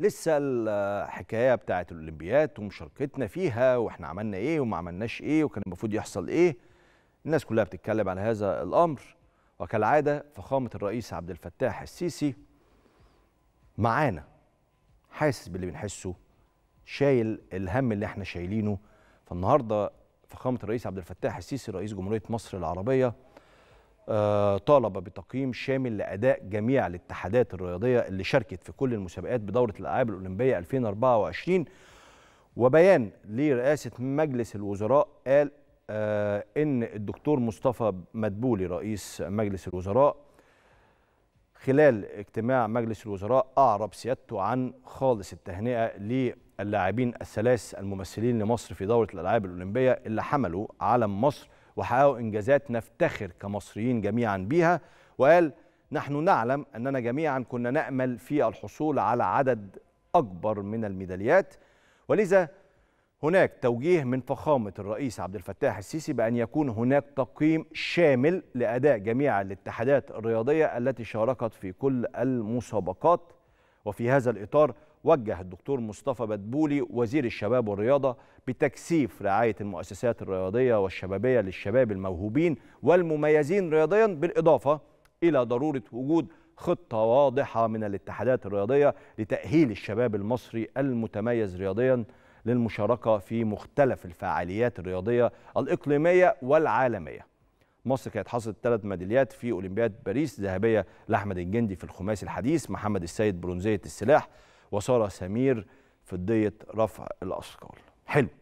لسه الحكايه بتاعه الاولمبياد ومشاركتنا فيها واحنا عملنا ايه وما عملناش ايه وكان المفروض يحصل ايه الناس كلها بتتكلم على هذا الامر وكالعاده فخامه الرئيس عبد الفتاح السيسي معانا حاسس باللي بنحسه شايل الهم اللي احنا شايلينه فالنهارده فخامه الرئيس عبد الفتاح السيسي رئيس جمهوريه مصر العربيه آه، طالب بتقييم شامل لأداء جميع الاتحادات الرياضية اللي شاركت في كل المسابقات بدورة الألعاب الأولمبية 2024 وبيان لرئاسة مجلس الوزراء قال آه، إن الدكتور مصطفى مدبولي رئيس مجلس الوزراء خلال اجتماع مجلس الوزراء أعرب سيادته عن خالص التهنئة للاعبين الثلاث الممثلين لمصر في دورة الألعاب الأولمبية اللي حملوا علم مصر وحققوا إنجازات نفتخر كمصريين جميعا بيها وقال نحن نعلم أننا جميعا كنا نأمل في الحصول على عدد أكبر من الميداليات ولذا هناك توجيه من فخامة الرئيس عبد الفتاح السيسي بأن يكون هناك تقييم شامل لأداء جميع الاتحادات الرياضية التي شاركت في كل المسابقات وفي هذا الإطار وجه الدكتور مصطفى بدبولي وزير الشباب والرياضة بتكثيف رعاية المؤسسات الرياضية والشبابية للشباب الموهوبين والمميزين رياضيا بالإضافة إلى ضرورة وجود خطة واضحة من الاتحادات الرياضية لتأهيل الشباب المصري المتميز رياضيا للمشاركة في مختلف الفعاليات الرياضية الإقليمية والعالمية مصر كانت حصلت ثلاث ميداليات في أولمبياد باريس ذهبية لأحمد الجندي في الخماسي الحديث محمد السيد برونزية السلاح وساره سمير فضيه رفع الاثقال حلو